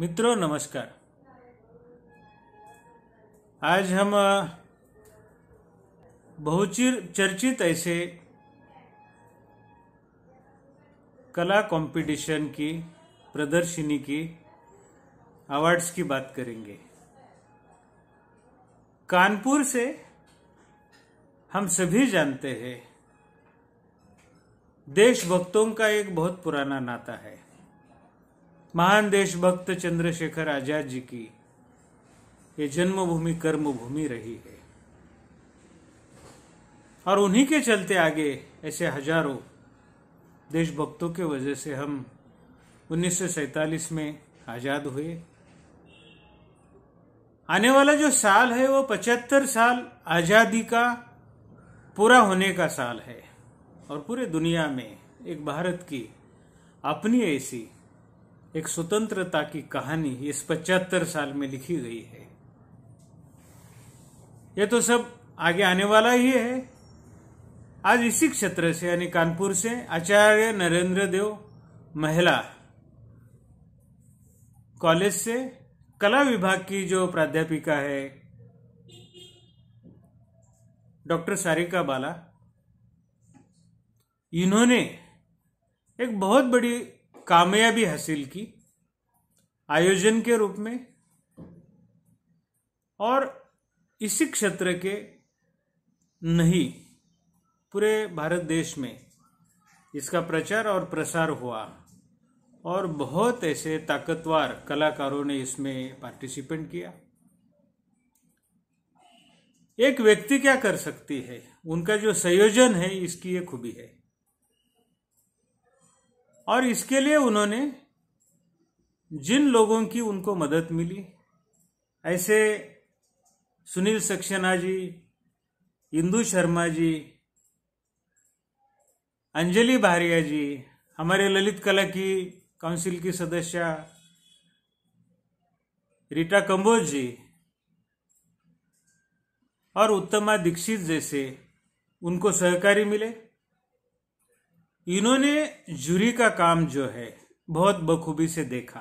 मित्रों नमस्कार आज हम बहुचिर चर्चित ऐसे कला कंपटीशन की प्रदर्शनी की अवार्ड्स की बात करेंगे कानपुर से हम सभी जानते हैं देशभक्तों का एक बहुत पुराना नाता है महान देशभक्त चंद्रशेखर आजाद जी की ये जन्मभूमि कर्मभूमि रही है और उन्हीं के चलते आगे ऐसे हजारों देशभक्तों के वजह से हम उन्नीस में आजाद हुए आने वाला जो साल है वो पचहत्तर साल आजादी का पूरा होने का साल है और पूरे दुनिया में एक भारत की अपनी ऐसी एक स्वतंत्रता की कहानी इस पचहत्तर साल में लिखी गई है यह तो सब आगे आने वाला ही है आज इसी क्षेत्र से यानी कानपुर से आचार्य नरेंद्र देव महिला कॉलेज से कला विभाग की जो प्राध्यापिका है डॉक्टर सारिका बाला इन्होंने एक बहुत बड़ी कामयाबी हासिल की आयोजन के रूप में और इसी क्षेत्र के नहीं पूरे भारत देश में इसका प्रचार और प्रसार हुआ और बहुत ऐसे ताकतवर कलाकारों ने इसमें पार्टिसिपेंट किया एक व्यक्ति क्या कर सकती है उनका जो संयोजन है इसकी ये खूबी है और इसके लिए उन्होंने जिन लोगों की उनको मदद मिली ऐसे सुनील सक्सेना जी इंदु शर्मा जी अंजलि भारिया जी हमारे ललित कला की काउंसिल की सदस्य रीटा कंबोज जी और उत्तमा दीक्षित जैसे उनको सहकारी मिले इन्होंने जूरी का काम जो है बहुत बखूबी से देखा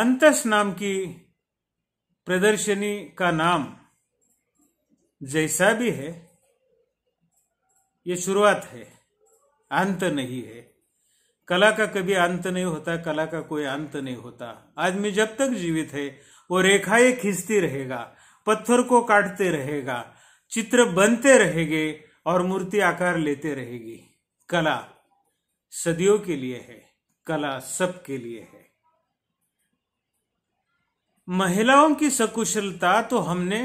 अंतस नाम की प्रदर्शनी का नाम जैसा भी है ये शुरुआत है अंत नहीं है कला का कभी अंत नहीं होता कला का कोई अंत नहीं होता आदमी जब तक जीवित है वो रेखाएं खींचती रहेगा पत्थर को काटते रहेगा चित्र बनते रहेंगे और मूर्ति आकार लेते रहेगी कला सदियों के लिए है कला सबके लिए है महिलाओं की सकुशलता तो हमने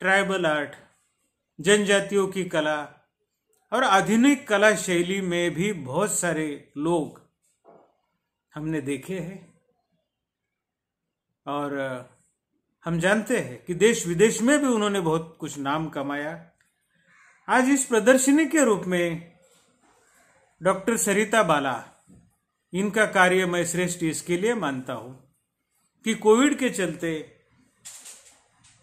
ट्राइबल आर्ट जनजातियों की कला और आधुनिक कला शैली में भी बहुत सारे लोग हमने देखे हैं और हम जानते हैं कि देश विदेश में भी उन्होंने बहुत कुछ नाम कमाया आज इस प्रदर्शनी के रूप में डॉक्टर सरिता बाला इनका कार्य मैं श्रेष्ठ इसके लिए मानता हूं कि कोविड के चलते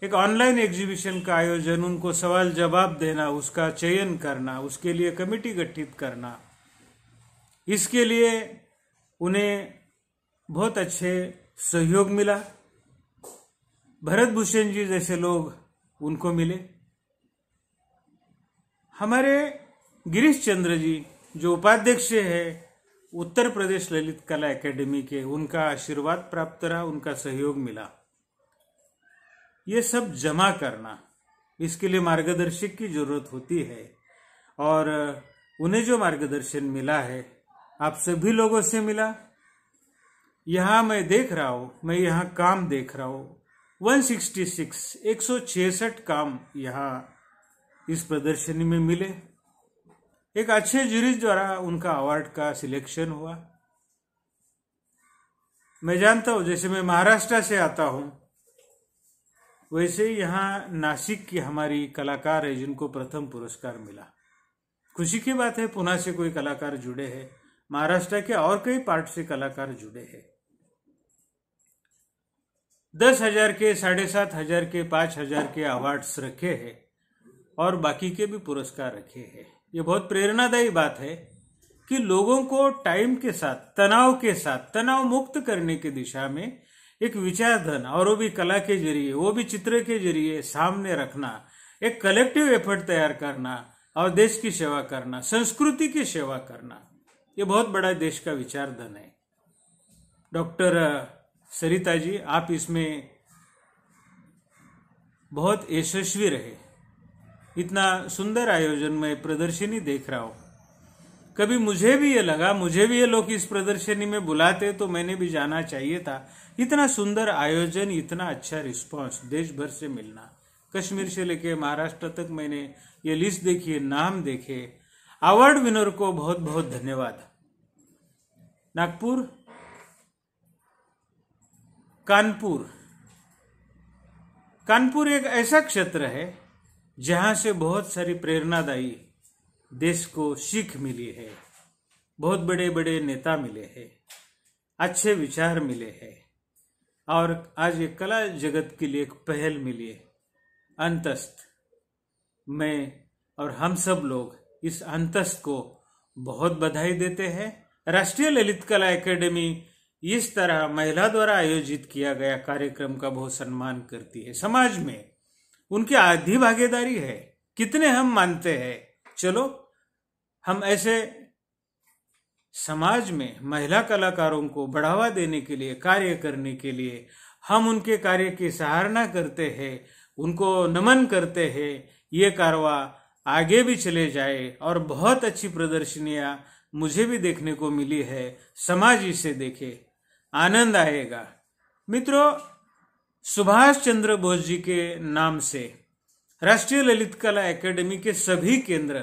एक ऑनलाइन एग्जीबिशन का आयोजन उनको सवाल जवाब देना उसका चयन करना उसके लिए कमेटी गठित करना इसके लिए उन्हें बहुत अच्छे सहयोग मिला भरत भूषण जी जैसे लोग उनको मिले हमारे गिरीश चंद्र जी जो उपाध्यक्ष है उत्तर प्रदेश ललित कला एकेडमी के उनका आशीर्वाद प्राप्त रहा उनका सहयोग मिला ये सब जमा करना इसके लिए मार्गदर्शक की जरूरत होती है और उन्हें जो मार्गदर्शन मिला है आप सभी लोगों से मिला यहाँ मैं देख रहा हूं मैं यहाँ काम देख रहा हूं 166 166 काम यहाँ इस प्रदर्शनी में मिले एक अच्छे जूरी द्वारा उनका अवार्ड का सिलेक्शन हुआ मैं जानता हूं जैसे मैं महाराष्ट्र से आता हूं वैसे यहां नासिक की हमारी कलाकार है जिनको प्रथम पुरस्कार मिला खुशी की बात है पुणे से कोई कलाकार जुड़े हैं महाराष्ट्र के और कई पार्ट से कलाकार जुड़े हैं दस हजार के साढ़े सात हजार के पांच हजार के अवार्ड्स रखे हैं और बाकी के भी पुरस्कार रखे हैं ये बहुत प्रेरणादायी बात है कि लोगों को टाइम के साथ तनाव के साथ तनाव मुक्त करने की दिशा में एक विचारधन और वो भी कला के जरिए वो भी चित्र के जरिए सामने रखना एक कलेक्टिव एफर्ट तैयार करना और देश की सेवा करना संस्कृति की सेवा करना ये बहुत बड़ा देश का विचारधन है डॉक्टर सरिता जी आप इसमें बहुत यशस्वी रहे इतना सुंदर आयोजन में प्रदर्शनी देख रहा हूं कभी मुझे भी ये लगा मुझे भी ये लोग इस प्रदर्शनी में बुलाते तो मैंने भी जाना चाहिए था इतना सुंदर आयोजन इतना अच्छा रिस्पांस देश भर से मिलना कश्मीर से लेके महाराष्ट्र तक मैंने ये लिस्ट देखी नाम देखे अवार्ड विनर को बहुत बहुत धन्यवाद नागपुर कानपुर कानपुर एक ऐसा क्षेत्र है जहां से बहुत सारी प्रेरणादायी देश को सीख मिली है बहुत बड़े बड़े नेता मिले हैं अच्छे विचार मिले हैं और आज एक कला जगत के लिए एक पहल मिली है अंतस्त मैं और हम सब लोग इस अंतस्त को बहुत बधाई देते हैं राष्ट्रीय ललित कला एकेडमी इस तरह महिला द्वारा आयोजित किया गया कार्यक्रम का बहुत सम्मान करती है समाज में उनकी आधी भागीदारी है कितने हम मानते हैं चलो हम ऐसे समाज में महिला कलाकारों को बढ़ावा देने के लिए कार्य करने के लिए हम उनके कार्य की सराहना करते हैं उनको नमन करते हैं ये कारवा आगे भी चले जाए और बहुत अच्छी प्रदर्शनियां मुझे भी देखने को मिली है समाज इसे देखे आनंद आएगा मित्रों सुभाष चंद्र बोस जी के नाम से राष्ट्रीय ललित कला एकेडमी के सभी केंद्र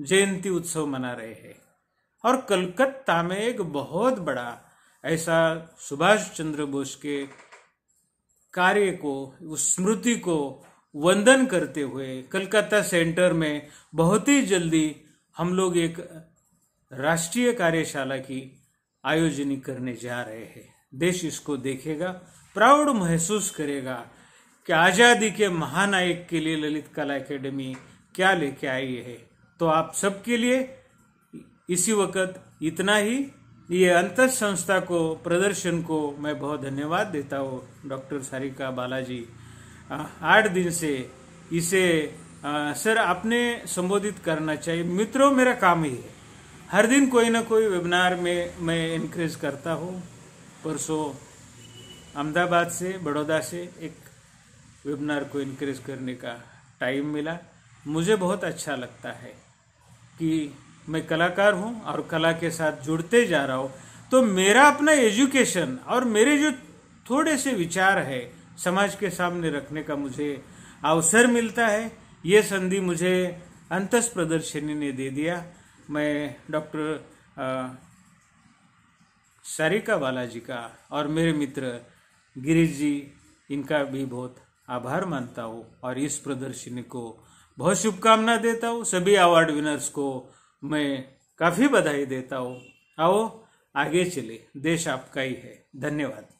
जयंती उत्सव मना रहे हैं और कलकत्ता में एक बहुत बड़ा ऐसा सुभाष चंद्र बोस के कार्य को उस स्मृति को वंदन करते हुए कलकत्ता सेंटर में बहुत ही जल्दी हम लोग एक राष्ट्रीय कार्यशाला की आयोजन करने जा रहे हैं देश इसको देखेगा प्राउड महसूस करेगा कि आज़ादी के महानायक के लिए ललित कला एकेडमी क्या लेके आई है तो आप सबके लिए इसी वक्त इतना ही ये अंतर संस्था को प्रदर्शन को मैं बहुत धन्यवाद देता हूँ डॉक्टर सारिका बालाजी आठ दिन से इसे आ, सर आपने संबोधित करना चाहिए मित्रों मेरा काम ही है हर दिन कोई ना कोई वेबिनार में मैं इनक्रेज करता हूँ परसों अहमदाबाद से बड़ौदा से एक वेबिनार को इनक्रेज करने का टाइम मिला मुझे बहुत अच्छा लगता है कि मैं कलाकार हूँ और कला के साथ जुड़ते जा रहा हूँ तो मेरा अपना एजुकेशन और मेरे जो थोड़े से विचार है समाज के सामने रखने का मुझे अवसर मिलता है ये संधि मुझे अंतस प्रदर्शनी ने दे दिया मैं डॉक्टर सारिका बालाजी का और मेरे मित्र गिरीश जी इनका भी बहुत आभार मानता हूँ और इस प्रदर्शनी को बहुत शुभकामना देता हूँ सभी अवार्ड विनर्स को मैं काफ़ी बधाई देता हूँ आओ आगे चले देश आपका ही है धन्यवाद